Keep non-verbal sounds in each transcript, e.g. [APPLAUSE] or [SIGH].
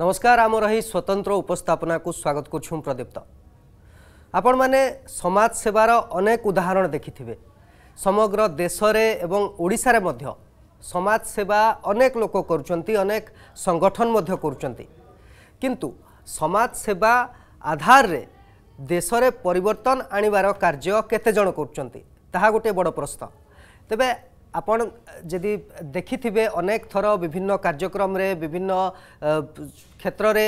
ନମସ୍କାର ଆମର ଏହି ସ୍ୱତନ୍ତ୍ର ଉପସ୍ଥାପନାକୁ ସ୍ୱାଗତ କରୁଛୁ ମୁଁ ପ୍ରଦୀପ୍ତ ଆପଣମାନେ ସମାଜସେବାର ଅନେକ ଉଦାହରଣ ଦେଖିଥିବେ ସମଗ୍ର ଦେଶରେ ଏବଂ ଓଡ଼ିଶାରେ ମଧ୍ୟ ସମାଜସେବା ଅନେକ ଲୋକ କରୁଛନ୍ତି ଅନେକ ସଂଗଠନ ମଧ୍ୟ କରୁଛନ୍ତି କିନ୍ତୁ ସମାଜସେବା ଆଧାରରେ ଦେଶରେ ପରିବର୍ତ୍ତନ ଆଣିବାର କାର୍ଯ୍ୟ କେତେ ଜଣ କରୁଛନ୍ତି ତାହା ଗୋଟିଏ ବଡ଼ ପ୍ରଶ୍ନ ତେବେ ଆପଣ ଯଦି ଦେଖିଥିବେ ଅନେକ ଥର ବିଭିନ୍ନ କାର୍ଯ୍ୟକ୍ରମରେ ବିଭିନ୍ନ କ୍ଷେତ୍ରରେ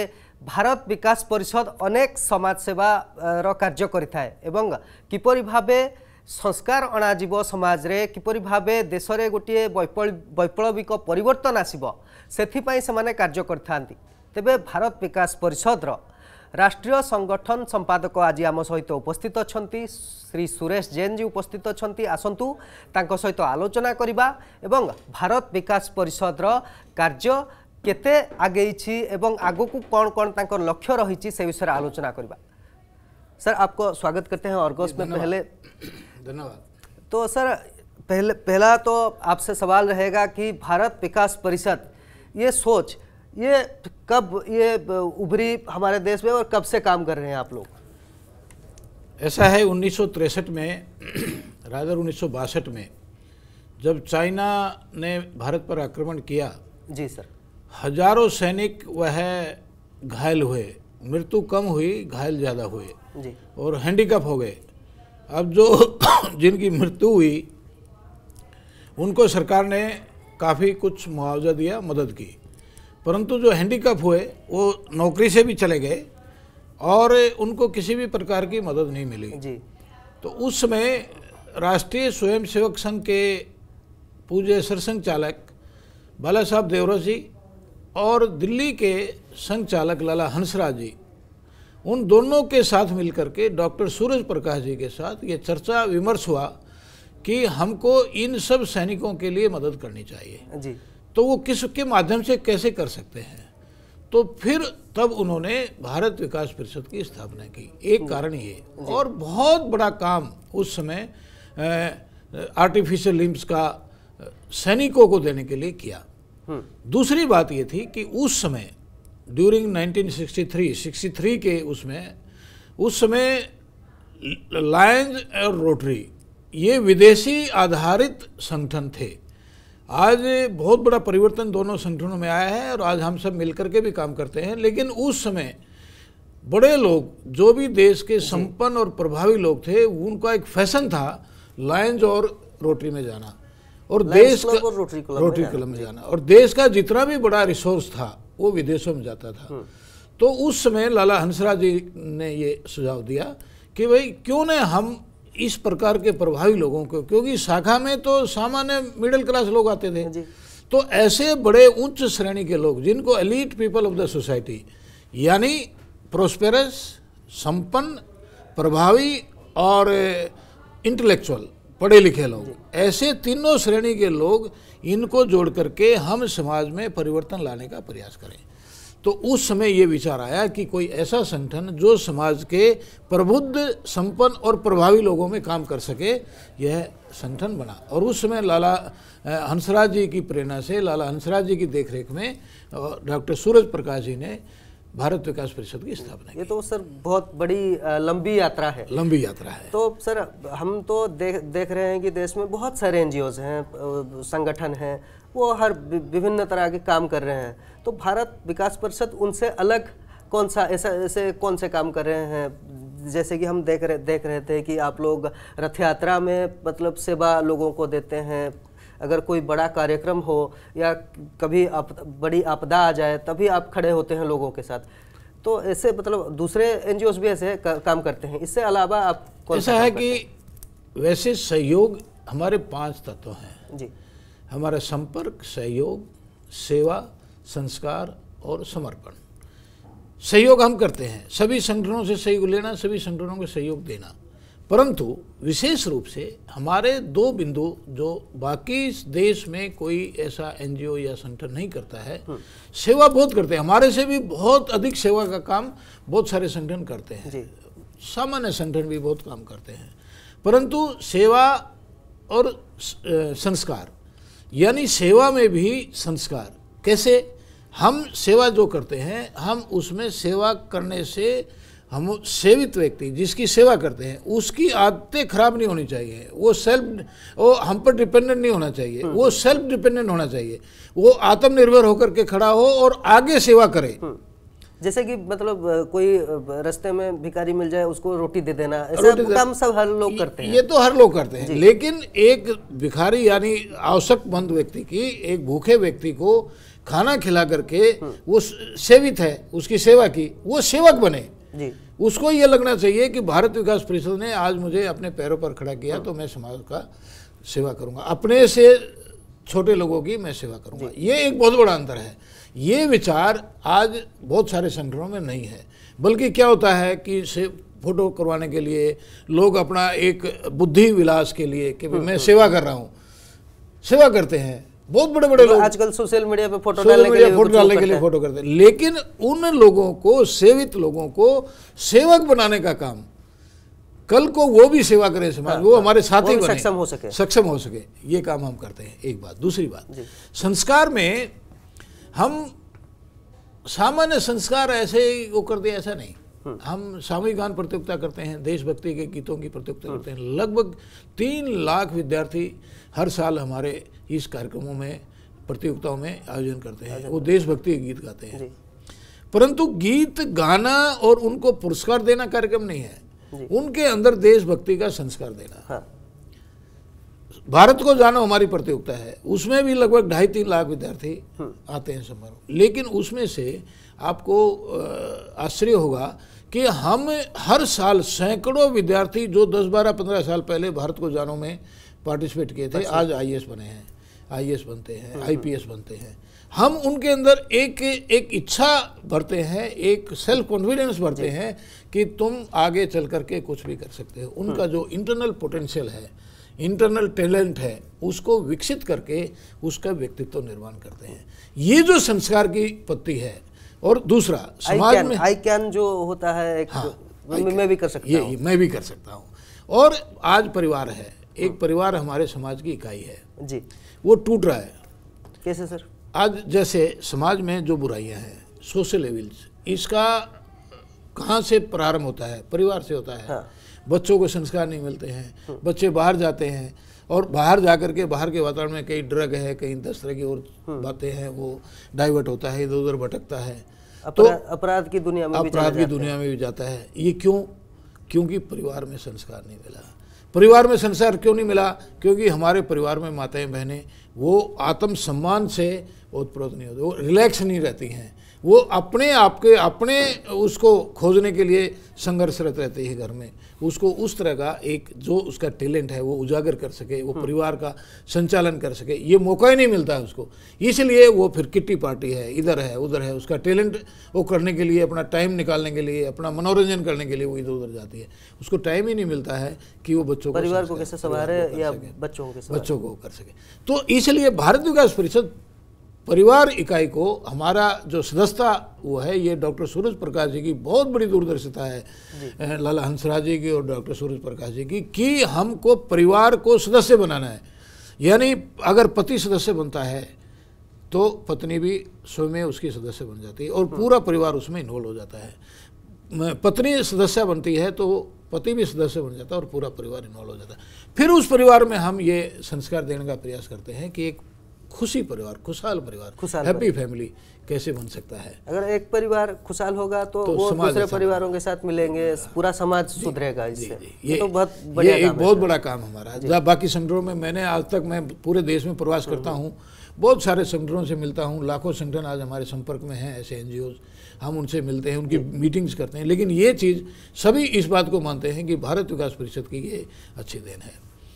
ଭାରତ ବିକାଶ ପରିଷଦ ଅନେକ ସମାଜସେବାର କାର୍ଯ୍ୟ କରିଥାଏ ଏବଂ କିପରି ଭାବେ ସଂସ୍କାର ଅଣାଯିବ ସମାଜରେ କିପରି ଭାବେ ଦେଶରେ ଗୋଟିଏ ବୈପ୍ଳବିକ ପରିବର୍ତ୍ତନ ଆସିବ ସେଥିପାଇଁ ସେମାନେ କାର୍ଯ୍ୟ କରିଥାନ୍ତି ତେବେ ଭାରତ ବିକାଶ ପରିଷଦର राष्ट्रीय संगठन संपादक आज आम सहित उपस्थित अच्छा श्री सुरेश जैन जी उपस्थित अच्छा आसतु सहित आलोचना करवा भारत विकास परिषद कार्य केते आगे एवं आग को कौन कौन तक लक्ष्य रही से विषय आलोचना करवा सर आपको स्वागत करते हैं अर्गस में पहले धन्यवाद तो सर पहले पहला तो आपसे सवाल रहेगा कि भारत विकास परिषद ये सोच ये कब ये उभरी हमारे देश में और कब से काम कर रहे हैं आप लोग ऐसा है उन्नीस में [CLEARS THROAT] राजर उन्नीस में जब चाइना ने भारत पर आक्रमण किया जी सर हजारों सैनिक वह घायल हुए मृत्यु कम हुई घायल ज़्यादा हुए जी। और हैंडीकप हो गए अब जो [CLEARS THROAT] जिनकी मृत्यु हुई उनको सरकार ने काफ़ी कुछ मुआवजा दिया मदद की परंतु जो हैंडीकप हुए वो नौकरी से भी चले गए और उनको किसी भी प्रकार की मदद नहीं मिली जी तो उस समय राष्ट्रीय स्वयंसेवक संघ के पूज्य सरसंघ चालक बाला साहब देवरा जी और दिल्ली के संघ चालक लाला हंसराज जी उन दोनों के साथ मिलकर के डॉक्टर सूरज प्रकाश जी के साथ ये चर्चा विमर्श हुआ कि हमको इन सब सैनिकों के लिए मदद करनी चाहिए जी तो वो किस के माध्यम से कैसे कर सकते हैं तो फिर तब उन्होंने भारत विकास परिषद की स्थापना की एक कारण ये और बहुत बड़ा काम उस समय आर्टिफिशियल लिम्स का सैनिकों को देने के लिए किया हम्म। दूसरी बात ये थी कि उस समय ड्यूरिंग 1963 63 के उसमें उस समय लायंस और रोटरी ये विदेशी आधारित संगठन थे आज बहुत बड़ा परिवर्तन दोनों संगठनों में आया है और आज हम सब मिलकर के भी काम करते हैं लेकिन उस समय बड़े लोग जो भी देश के संपन्न और प्रभावी लोग थे उनका एक फैशन था लायंस और रोटरी में जाना और देश का और रोटरी क्लब रोटरी क्लब में जाना और देश का जितना भी बड़ा रिसोर्स था वो विदेशों में जाता था हम्म। तो उस समय लाला हंसराज जी ने ये सुझाव दिया कि भाई क्यों न हम इस प्रकार के प्रभावी लोगों को क्योंकि शाखा में तो सामान्य मिडिल क्लास लोग आते थे तो ऐसे बड़े उच्च श्रेणी के लोग जिनको elite people of the society यानी प्रोस्पेरस संपन्न प्रभावी और इंटेलेक्चुअल पढ़े लिखे लोग ऐसे तीनों श्रेणी के लोग इनको जोड़ करके हम समाज में परिवर्तन लाने का प्रयास करें तो उस समय ये विचार आया कि कोई ऐसा संगठन जो समाज के प्रबुद्ध संपन्न और प्रभावी लोगों में काम कर सके यह संगठन बना और उस समय लाला हंसराज जी की प्रेरणा से लाला हंसराज जी की देखरेख में डॉक्टर सूरज प्रकाश जी ने भारत विकास परिषद की स्थापना ये तो सर बहुत बड़ी लंबी यात्रा है लंबी यात्रा है तो सर हम तो देख देख रहे हैं कि देश में बहुत सारे एन हैं संगठन हैं वो हर विभिन्न तरह के काम कर रहे हैं तो भारत विकास परिषद उनसे अलग कौन सा ऐसा ऐसे कौन से काम कर रहे हैं जैसे कि हम देख रहे देख रहे थे कि आप लोग रथ यात्रा में मतलब सेवा लोगों को देते हैं अगर कोई बड़ा कार्यक्रम हो या कभी आप, बड़ी आपदा आ जाए तभी आप खड़े होते हैं लोगों के साथ तो ऐसे मतलब दूसरे एन भी ऐसे का, काम करते हैं इससे अलावा आप कौन ऐसा है कि वैसे सहयोग हमारे पांच तत्व हैं जी हमारे संपर्क सहयोग सेवा संस्कार और समर्पण सहयोग हम करते हैं सभी संगठनों से सहयोग लेना सभी संगठनों को सहयोग देना परंतु विशेष रूप से हमारे दो बिंदु जो बाकी देश में कोई ऐसा एनजीओ या संगठन नहीं करता है हाँ। सेवा बहुत करते हैं हमारे से भी बहुत अधिक सेवा का काम बहुत सारे संगठन करते हैं सामान्य संगठन भी बहुत काम करते हैं परंतु सेवा और संस्कार यानी सेवा में भी संस्कार कैसे हम सेवा जो करते हैं हम उसमें सेवा करने से हम सेवित व्यक्ति जिसकी सेवा करते हैं उसकी आदतें खराब नहीं होनी चाहिए वो सेल्फ वो हम पर डिपेंडेंट नहीं होना चाहिए हम्म। वो सेल्फ डिपेंडेंट होना चाहिए वो आत्मनिर्भर होकर के खड़ा हो और आगे सेवा करे हम्म। जैसे कि मतलब कोई रस्ते में भिखारी मिल जाए उसको रोटी दे देना ऐसा काम सब हर लोग करते हैं ये तो हर लोग करते हैं लेकिन एक भिखारी यानी आवश्यकमंद व्यक्ति की एक भूखे व्यक्ति को खाना खिला करके हम्म। वो सेवित है उसकी सेवा की वो सेवक बने जी उसको ये लगना चाहिए कि भारत विकास परिषद ने आज मुझे अपने पैरों पर खड़ा किया हम्म। तो मैं समाज का सेवा करूंगा अपने से छोटे लोगों की मैं सेवा करूंगा ये एक बहुत बड़ा अंतर है ये विचार आज बहुत सारे संगठनों में नहीं है बल्कि क्या होता है कि से फोटो करवाने के लिए लोग अपना एक बुद्धि विलास के लिए कि हम्म, मैं हम्म। सेवा कर रहा हूँ सेवा करते हैं बहुत बड़े बड़े मतलब लोग आजकल सोशल मीडिया पे फोटो डालने के लिए फोटो डालने के लिए फोटो करते हैं लेकिन उन लोगों को सेवित लोगों को सेवक बनाने का काम कल को वो भी सेवा करें समाज हाँ, वो हाँ, हमारे साथ ही सक्षम हो सके सक्षम हो सके ये काम हम करते हैं एक बात दूसरी बात संस्कार में हम सामान्य संस्कार ऐसे वो कर दे ऐसा नहीं हम्म। हम सामूहिक गान प्रतियोगिता करते हैं देशभक्ति के गीतों की प्रतियोगिता हम्म। करते हैं लगभग तीन लाख विद्यार्थी हर साल हमारे इस कार्यक्रमों में प्रतियोगिताओं में आयोजन करते हैं वो देशभक्ति के गीत गाते हैं परंतु गीत गाना और उनको पुरस्कार देना कार्यक्रम नहीं है उनके अंदर देशभक्ति का संस्कार देना हाँ। भारत को जानो हमारी प्रतियोगिता है उसमें भी लगभग ढाई तीन लाख विद्यार्थी हाँ। आते हैं समारोह लेकिन उसमें से आपको आश्चर्य होगा कि हम हर साल सैकड़ों विद्यार्थी जो 10, बारह 15 साल पहले भारत को जानो में पार्टिसिपेट किए थे अच्छा। आज आई बने हैं आई बनते हैं आई हाँ, हाँ। बनते हैं हम उनके अंदर एक एक इच्छा भरते हैं एक सेल्फ कॉन्फिडेंस भरते हैं कि तुम आगे चल करके कुछ भी कर सकते हो उनका जो इंटरनल पोटेंशियल है इंटरनल टैलेंट है उसको विकसित करके उसका व्यक्तित्व निर्माण करते हैं ये जो संस्कार की पत्ती है और दूसरा समाज can, में आई कैन जो होता है एक हाँ, मैं, मैं भी कर सकता हूँ मैं भी कर सकता हूँ और आज परिवार है एक हाँ। परिवार हमारे समाज की इकाई है जी वो टूट रहा है कैसे सर आज जैसे समाज में जो बुराइयां हैं सोशल लेवल्स इसका कहाँ से प्रारंभ होता है परिवार से होता है हाँ। बच्चों को संस्कार नहीं मिलते हैं हाँ। बच्चे बाहर जाते हैं और बाहर जा कर के बाहर के वातावरण में कई ड्रग है कई दस तरह की और हाँ। बातें हैं वो डाइवर्ट होता है इधर उधर भटकता है तो अपराध की दुनिया में अपराध की दुनिया में भी जाता है ये क्यों क्योंकि परिवार में संस्कार नहीं मिला परिवार में संस्कार क्यों नहीं मिला क्योंकि हमारे परिवार में माताएं बहनें वो आत्म सम्मान से ओतप्रोत नहीं होती वो रिलैक्स नहीं रहती हैं वो अपने आप के अपने उसको खोजने के लिए संघर्षरत रहते हैं घर में उसको उस तरह का एक जो उसका टैलेंट है वो उजागर कर सके वो हम्म। परिवार का संचालन कर सके ये मौका ही नहीं मिलता है उसको इसलिए वो फिर किट्टी पार्टी है इधर है उधर है उसका टैलेंट वो करने के लिए अपना टाइम निकालने के लिए अपना मनोरंजन करने के लिए वो इधर उधर जाती है उसको टाइम ही नहीं मिलता है कि वो बच्चों परिवार को कैसे संवारे या बच्चों को बच्चों को कर सके तो इसलिए भारत विकास परिषद परिवार इकाई को हमारा जो सदस्यता वो है ये डॉक्टर सूरज प्रकाश जी की बहुत बड़ी दूरदर्शिता है लाला हंसराज जी की और डॉक्टर सूरज प्रकाश जी की कि हमको परिवार को सदस्य बनाना है यानी अगर पति सदस्य बनता है तो पत्नी भी स्वयं उसकी सदस्य बन जाती है और हाँ। पूरा परिवार उसमें इन्वॉल्व हो जाता है पत्नी सदस्य बनती है तो पति भी सदस्य बन जाता है और पूरा परिवार इन्वॉल्व हो जाता है फिर उस परिवार में हम ये संस्कार देने का प्रयास करते हैं कि एक खुशी परिवार खुशहाल परिवार खुशहाल हैप्पी फैमिली कैसे बन सकता है अगर एक परिवार खुशहाल होगा तो, तो वो दूसरे अच्छा परिवारों के साथ मिलेंगे हाँ। पूरा समाज सुधरेगा इससे ये तो बहुत ये एक बहुत बड़ा काम हमारा बाकी संगठनों में मैंने आज तक मैं पूरे देश में प्रवास करता हम्म। हूँ बहुत सारे संगठनों से मिलता हूँ लाखों संगठन आज हमारे संपर्क में हैं ऐसे एन हम उनसे मिलते हैं उनकी मीटिंग्स करते हैं लेकिन ये चीज़ सभी इस बात को मानते हैं कि भारत विकास परिषद की ये अच्छी देन है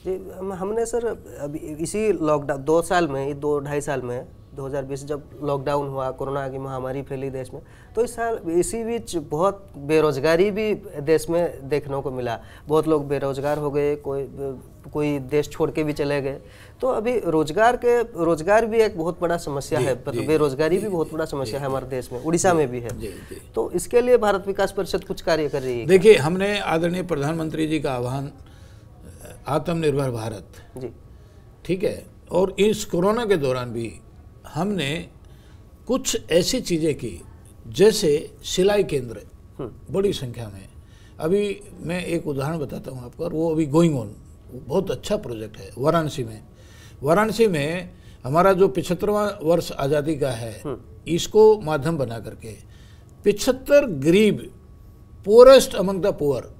जी हमने सर अभी इसी लॉकडाउन दो साल में दो ढाई साल में 2020 जब लॉकडाउन हुआ कोरोना की महामारी फैली देश में तो इस साल इसी बीच बहुत बेरोजगारी भी देश में देखने को मिला बहुत लोग बेरोजगार हो गए कोई कोई देश छोड़ के भी चले गए तो अभी रोजगार के रोजगार भी एक बहुत बड़ा समस्या है पर बेरोजगारी भी बहुत बड़ा समस्या है हमारे देश में उड़ीसा में भी है तो इसके लिए भारत विकास परिषद कुछ कार्य कर रही है देखिए हमने आदरणीय प्रधानमंत्री जी का आह्वान आत्मनिर्भर भारत ठीक है और इस कोरोना के दौरान भी हमने कुछ ऐसी चीज़ें की जैसे सिलाई केंद्र हम्म। बड़ी संख्या में अभी मैं एक उदाहरण बताता हूँ आपको वो अभी गोइंग ऑन बहुत अच्छा प्रोजेक्ट है वाराणसी में वाराणसी में हमारा जो पिछहत्तरवा वर्ष आज़ादी का है हम्म। इसको माध्यम बना करके पिछहत्तर गरीब पोरेस्ट अमंग द पुअर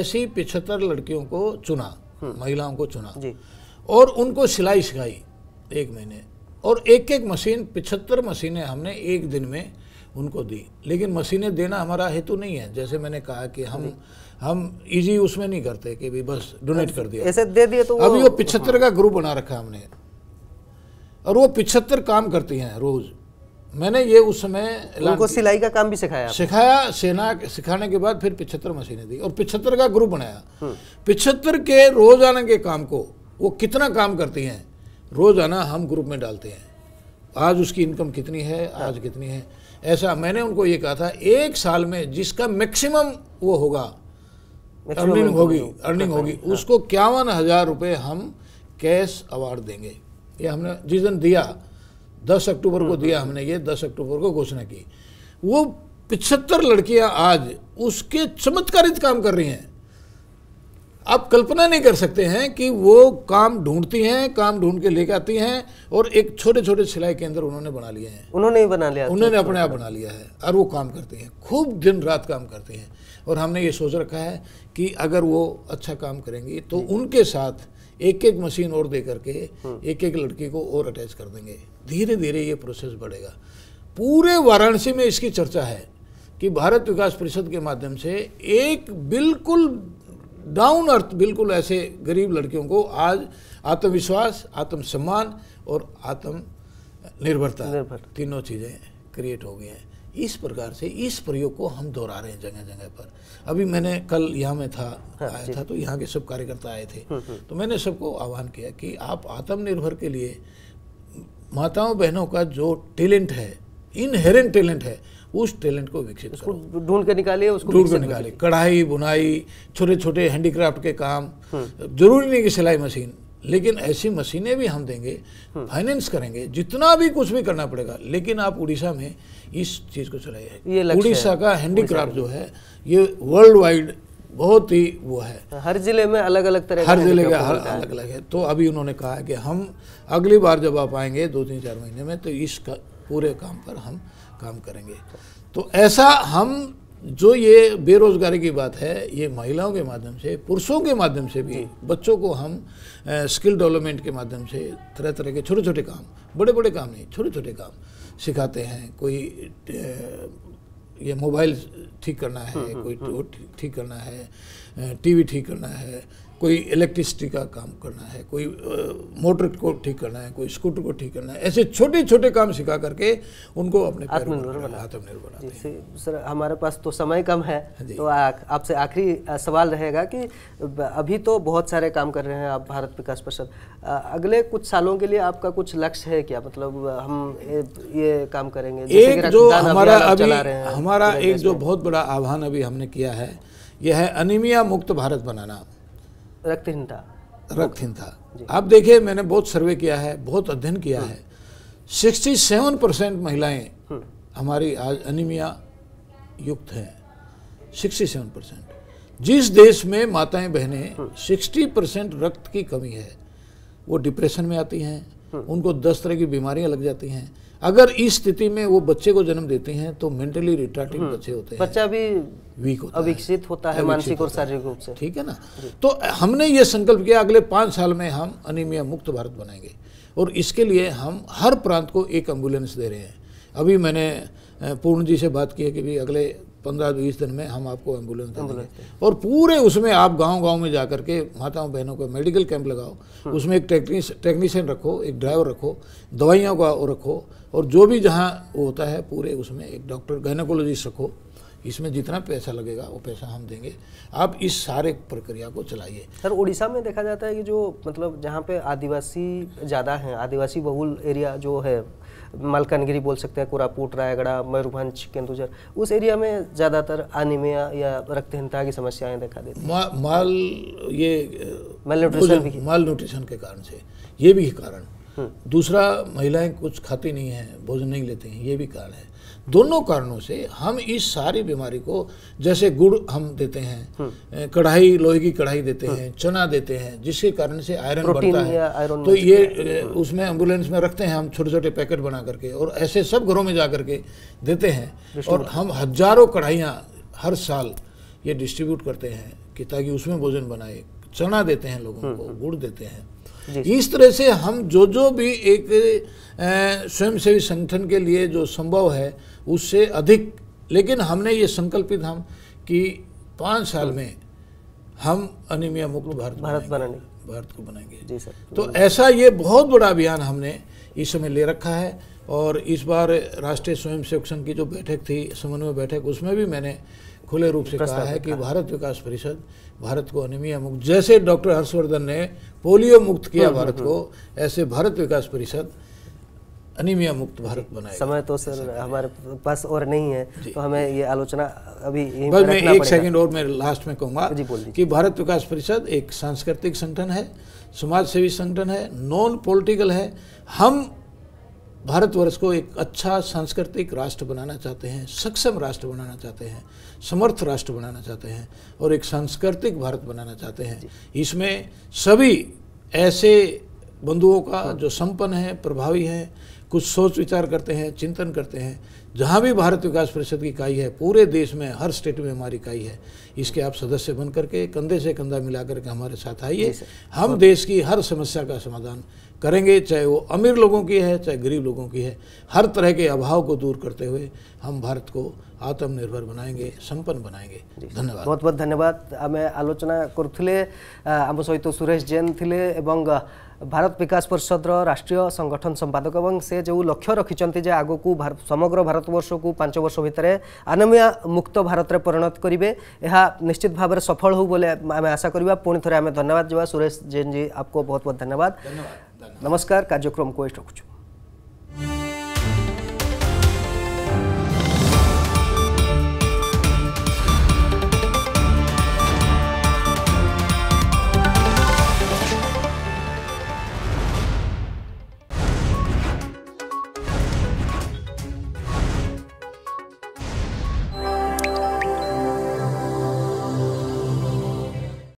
ऐसी पिछहत्तर लड़कियों को चुना महिलाओं को चुना और उनको सिलाई सिखाई एक महीने और एक एक मशीन पिछहत्तर मशीनें हमने एक दिन में उनको दी लेकिन मशीनें देना हमारा हेतु नहीं है जैसे मैंने कहा कि हम हम इजी उसमें नहीं करते कि भी बस डोनेट कर दिया ऐसे दे दिए तो अभी वो पिछहत्तर का ग्रुप बना रखा हमने और वो पिछहत्तर काम करती हैं रोज़ मैंने ये उस समय उनको सिलाई का काम भी सिखाया सिखाया सेना सिखाने के बाद फिर पिछहत्तर मशीनें दी और पिछहत्तर का ग्रुप बनाया हम्म। पिछहत्तर के रोज आने के काम को वो कितना काम करती हैं रोजाना हम ग्रुप में डालते हैं आज उसकी इनकम कितनी है आज कितनी है ऐसा मैंने उनको ये कहा था एक साल में जिसका मैक्सिमम वो होगा अर्निंग होगी अर्निंग होगी हाँ। उसको इक्यावन हजार रुपये हम कैश अवार्ड देंगे ये हमने जिस दिन दिया दस अक्टूबर को दिया हमने ये दस अक्टूबर को घोषणा की वो पिछहत्तर लड़कियां आज उसके चमत्कारित काम कर रही हैं आप कल्पना नहीं कर सकते हैं कि वो काम ढूंढती हैं काम ढूंढ के लेकर आती हैं और एक छोटे छोटे सिलाई केंद्र उन्होंने बना लिए हैं उन्होंने ही बना लिया उन्होंने अपने आप बना लिया है और वो काम करते हैं खूब दिन रात काम करते हैं और हमने ये सोच रखा है कि अगर वो अच्छा काम करेंगी तो उनके साथ एक एक मशीन और दे करके हम्म। एक एक लड़की को और अटैच कर देंगे धीरे धीरे ये प्रोसेस बढ़ेगा पूरे वाराणसी में इसकी चर्चा है कि भारत विकास परिषद के माध्यम से एक बिल्कुल डाउन अर्थ बिल्कुल ऐसे गरीब लड़कियों को आज आत्मविश्वास आत्मसम्मान और आत्म निर्भरता तीनों चीज़ें क्रिएट हो गई हैं इस प्रकार से इस प्रयोग को हम दोहरा रहे हैं जगह जगह पर अभी मैंने कल यहाँ में था हाँ, आया था तो यहाँ के सब कार्यकर्ता आए थे हम्म, हम्म। तो मैंने सबको आह्वान किया कि आप आत्मनिर्भर के लिए माताओं बहनों का जो टैलेंट है इनहेरेंट टैलेंट है उस टैलेंट को विकसित उसको ढूंढ के निकाले उसको ढूंढ के निकाले कढ़ाई बुनाई छोटे छोटे हैंडीक्राफ्ट के काम हम्म। जरूरी नहीं कि सिलाई मशीन लेकिन ऐसी मशीनें भी हम देंगे फाइनेंस हम्म। करेंगे जितना भी कुछ भी करना पड़ेगा लेकिन आप उड़ीसा में इस चीज़ को चलाइए उड़ीसा का हैंडीक्राफ्ट जो है ये वर्ल्ड वाइड बहुत ही वो है हर जिले में अलग अलग तरह हर जिले का हर अलग अलग है तो अभी उन्होंने कहा है कि हम अगली बार जब आप आएंगे दो तीन चार महीने में तो इस का, पूरे काम पर हम काम करेंगे तो ऐसा हम जो ये बेरोजगारी की बात है ये महिलाओं के माध्यम से पुरुषों के माध्यम से भी बच्चों को हम स्किल डेवलपमेंट के माध्यम से तरह तरह के छोटे छोटे काम बड़े बड़े काम नहीं छोटे छोटे काम सिखाते हैं कोई ये मोबाइल ठीक करना है हम्म, हम्म, कोई हम्म। ठीक करना है टीवी ठीक करना है कोई इलेक्ट्रिसिटी का काम करना है कोई मोटर को ठीक करना है कोई स्कूटर को ठीक करना है ऐसे छोटे छोटे काम सिखा करके उनको अपने आत्मनिर्भर सर हमारे पास तो समय कम है हाँ तो आपसे आखिरी सवाल रहेगा कि अभी तो बहुत सारे काम कर रहे हैं आप भारत विकास परिषद अगले कुछ सालों के लिए आपका कुछ लक्ष्य है क्या मतलब हम ये काम करेंगे एक जो हमारा अभी हमारा एक जो बहुत बड़ा आह्वान अभी हमने किया है यह है अनिमिया मुक्त भारत बनाना रक्तहीनता रक्तहीनता आप देखिए मैंने बहुत सर्वे किया है बहुत अध्ययन किया हम्म। है 67 परसेंट महिलाएं हम्म। हमारी आज अनिमिया युक्त हैं 67 परसेंट जिस देश में माताएं बहनें 60 हम्म। परसेंट रक्त की कमी है वो डिप्रेशन में आती हैं उनको दस तरह की बीमारियां लग जाती हैं अगर इस स्थिति में वो बच्चे को जन्म देती हैं तो मेंटली हम्म। रिटार्टिंग बच्चे होते हैं बच्चा भी वीक होता अविकसित होता है मानसिक और शारीरिक रूप से ठीक है ना तो हमने ये संकल्प किया अगले पाँच साल में हम अनिमिया मुक्त भारत बनाएंगे और इसके लिए हम हर प्रांत को एक एम्बुलेंस दे रहे हैं अभी मैंने पूर्ण जी से बात की है कि भाई अगले पंद्रह बीस दिन में हम आपको एम्बुलेंस देंगे और पूरे उसमें आप गांव गांव में जा करके माताओं बहनों को मेडिकल कैंप लगाओ हम्म। उसमें एक टेक्नीशियन रखो एक ड्राइवर रखो दवाइयों का रखो और जो भी जहाँ वो होता है पूरे उसमें एक डॉक्टर गायनाकोलॉजिस्ट रखो इसमें जितना पैसा लगेगा वो पैसा हम देंगे आप इस सारे प्रक्रिया को चलाइए सर उड़ीसा में देखा जाता है कि जो मतलब जहाँ पे आदिवासी ज़्यादा हैं आदिवासी बहुल एरिया जो है मालकानगिरी बोल सकते हैं कोरापुट रायगढ़ मयूरभंज केंदुझर उस एरिया में ज़्यादातर अनिमिया या रक्तहीनता की समस्याएं देखा देती माल ये मल न्यूट्रिशन माल न्यूट्रिशन के कारण से ये भी कारण दूसरा महिलाएं कुछ खाती नहीं हैं भोजन नहीं लेते हैं ये भी कारण है दोनों कारणों से हम इस सारी बीमारी को जैसे गुड़ हम देते हैं हम्म। कढ़ाई लोहे की कढ़ाई देते हैं हम्म। चना देते हैं जिसके कारण से आयरन बढ़ता है तो ये हम्म। उसमें एम्बुलेंस में रखते हैं हम छोटे छोटे पैकेट बना करके और ऐसे सब घरों में जा करके देते हैं और हम हजारों कढ़ाइयाँ हर साल ये डिस्ट्रीब्यूट करते हैं कि ताकि उसमें भोजन बनाए चना देते हैं लोगों को गुड़ देते हैं इस तरह से हम जो जो भी एक स्वयंसेवी संगठन के लिए जो संभव है उससे अधिक लेकिन हमने ये संकल्पित हम कि पाँच साल हाँ। में हम अनिमिया मुक्त भारत भारत बनाएंगे भारत को बनाएंगे जी सर तो ऐसा ये बहुत बड़ा अभियान हमने इस समय ले रखा है और इस बार राष्ट्रीय स्वयंसेवक संघ की जो बैठक थी समन्वय बैठक उसमें भी मैंने खुले रूप से कहा है कि भारत विकास परिषद भारत को अनिमिया मुक्त जैसे डॉक्टर हर्षवर्धन ने पोलियो मुक्त किया हम्म, भारत हम्म, को हम्म। ऐसे भारत विकास परिषद अनिमिया मुक्त भारत बनाए समय तो सर हमारे पास और नहीं है तो हमें ये आलोचना अभी बस मैं एक सेकंड और मैं लास्ट में कहूँगा कि भारत विकास परिषद एक सांस्कृतिक संगठन है समाज सेवी संगठन है नॉन पॉलिटिकल है हम भारतवर्ष को एक अच्छा सांस्कृतिक राष्ट्र बनाना चाहते हैं सक्षम राष्ट्र बनाना चाहते हैं समर्थ राष्ट्र बनाना चाहते हैं और एक सांस्कृतिक भारत बनाना चाहते हैं इसमें सभी ऐसे बंधुओं का जो संपन्न है प्रभावी हैं कुछ सोच विचार करते हैं चिंतन करते हैं जहाँ भी भारत विकास परिषद की इकाई है पूरे देश में हर स्टेट में हमारी इकाई है इसके आप सदस्य बन करके कंधे से कंधा मिला करके हमारे साथ आइए हम देश की हर समस्या का समाधान करेंगे चाहे वो अमीर लोगों की है चाहे गरीब लोगों की है हर तरह के अभाव को दूर करते हुए हम भारत को आत्मनिर्भर बनाएंगे संपन्न बनाएंगे धन्यवाद बहुत बहुत धन्यवाद आम आलोचना आम सहित सुरेश जैन थे भारत विकास परिषद राष्ट्रीय संगठन संपादक और से जो लक्ष्य रखिंट आग को समग्र भारत बर्ष को पांच वर्ष भितर आनमिया मुक्त भारत में परिणत करेंगे यह निश्चित भाव सफल हो बोले आम आशा करवा पुणे आम धन्यवाद जवा सुरेश जैन जी आपको बहुत बहुत धन्यवाद। नमस्कार कार्यक्रम को रखु